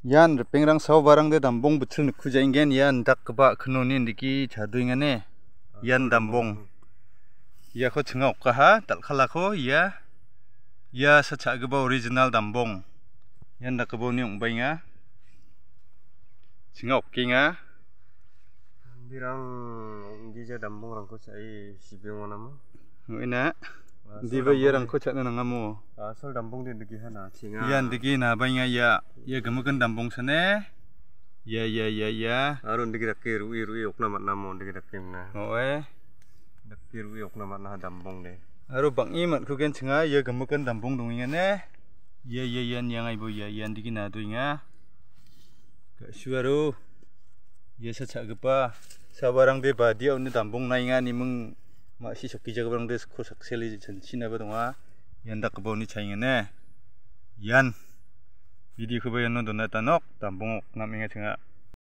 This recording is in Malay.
ian repengrang sao barang de dambong betul nu khuja ingen tak dak ba khnu ni ndiki chadu ingane ian dambong ya kho chinga ka ha tal khala kho ya ya sa cha original dambong ian tak ba ni ung ba inga chinga ah, ok inga dirang dambong rang ko si sibing ona ma ngina diba yerang ko chana ngamu asal dambong de ndiki hana chinga ian na ba ya Ya gemukan dampung sana. Ya ya ya ya. Aru ndik dak ke rui rui okna mat namo ndik dak ke na. Oh eh. Dak ke rui okna mat na dampung de. Aru bang i mat kugen chinga ya gemukan dampung dong ingan eh. Ya ya ya yang ai bo ya ya ndik na tu inga. Ka suaru. Ya sa chak gepa. Sabarang de badi au ni dampung na inga ni mung ma si sok ki jagabrang de sko sakseli chen sina ba dong a. Yan dak bo ni chainga ne. Yan. Yan. Jadi kau boleh nonton tanok, tampung nak ingat sengak.